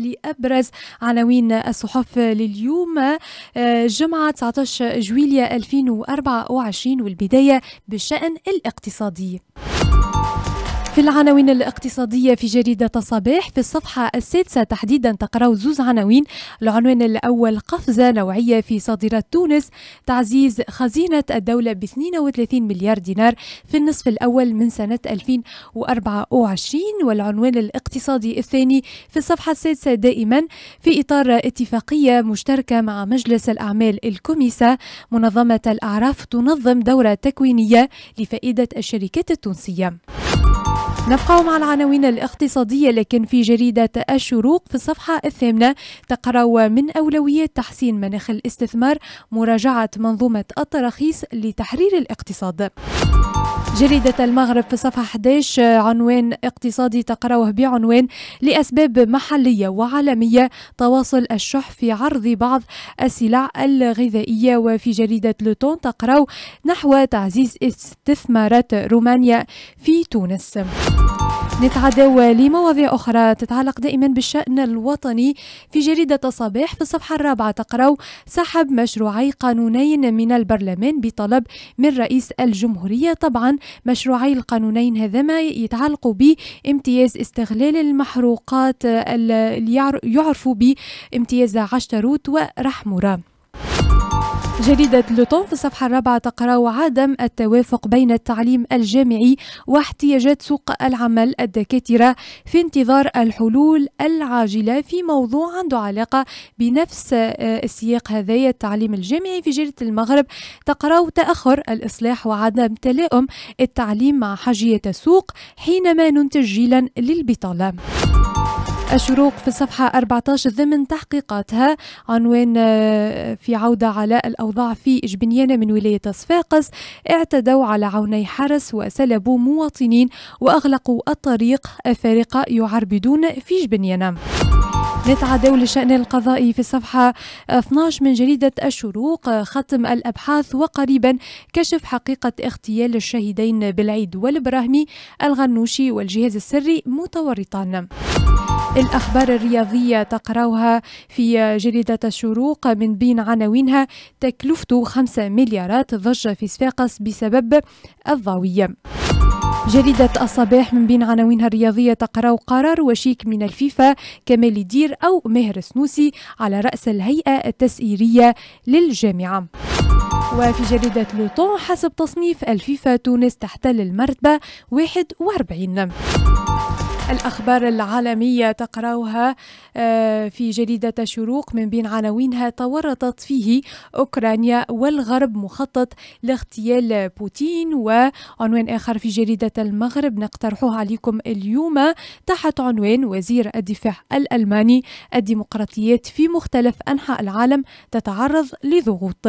لأبرز عناوين الصحف لليوم آه، جمعة 19 جويليا 2024 والبداية بالشأن الاقتصادي في العناوين الاقتصادية في جريدة صباح في الصفحة السادسة تحديدا تقرأ زوز عناوين العنوان الأول قفزة نوعية في صادرات تونس تعزيز خزينة الدولة ب 32 مليار دينار في النصف الأول من سنة 2024 والعنوان الاقتصادي الثاني في الصفحة السادسة دائما في إطار اتفاقية مشتركة مع مجلس الأعمال الكوميسا منظمة الأعراف تنظم دورة تكوينية لفائدة الشركات التونسية نبقى مع العناوين الاقتصادية لكن في جريدة الشروق في الصفحة الثامنة تقرأ من أولويات تحسين مناخ الاستثمار مراجعة منظومة التراخيص لتحرير الاقتصاد. جريدة المغرب في صفحة آه، 11 عنوان اقتصادي تقرأه بعنوان لأسباب محلية وعالمية تواصل الشح في عرض بعض السلع الغذائية وفي جريدة لوتون تقرأ نحو تعزيز استثمارات رومانيا في تونس. نتعداو لمواضيع أخرى تتعلق دائما بالشأن الوطني في جريدة الصباح في الصفحة الرابعة تقرأ سحب مشروعي قانونين من البرلمان بطلب من رئيس الجمهورية طبعا مشروعي القانونين هذا ما يتعلق بامتياز استغلال المحروقات اللي يعرفوا بامتياز عشتروت ورحمورة جريدة لوتون في الصفحة الرابعة تقرأ عدم التوافق بين التعليم الجامعي واحتياجات سوق العمل الدكاترة في انتظار الحلول العاجلة في موضوع عنده علاقة بنفس آه، السياق هذايا التعليم الجامعي في جريدة المغرب تقرأ تأخر الإصلاح وعدم تلائم التعليم مع حاجية السوق حينما ننتج جيلا للبطالة. الشروق في الصفحة 14 ضمن تحقيقاتها عنوان آه، في عودة على الأوضاع أوضاع في جبنيانة من ولاية صفاقس اعتدوا على عوني حرس وسلبوا مواطنين وأغلقوا الطريق أفارقة يعربدون في جبنيانة نتعداو للشأن القضائي في الصفحة 12 من جريدة الشروق ختم الأبحاث وقريبا كشف حقيقة اغتيال الشهيدين بالعيد والبراهمي الغنوشي والجهاز السري متورطان الأخبار الرياضية تقرأها في جريدة الشروق من بين عناوينها تكلفته 5 مليارات ضجة في صفاقس بسبب الضاوية جريدة الصباح من بين عناوينها الرياضية تقرأ قرار وشيك من الفيفا كمال دير أو ماهر سنوسي على رأس الهيئة التسييرية للجامعة وفي جريدة لوطون حسب تصنيف الفيفا تونس تحتل المرتبة 41 الأخبار العالمية تقرأها آه، في جريدة شروق من بين عناوينها تورطت فيه أوكرانيا والغرب مخطط لاغتيال بوتين وعنوان آخر في جريدة المغرب نقترحه عليكم اليوم تحت عنوان وزير الدفاع الألماني الديمقراطيات في مختلف أنحاء العالم تتعرض لضغوط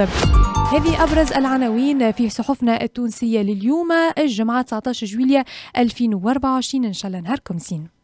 هذه أبرز العناوين في صحفنا التونسية لليوم الجمعة 19 جويلية 2024 إن شاء الله نهاركم سين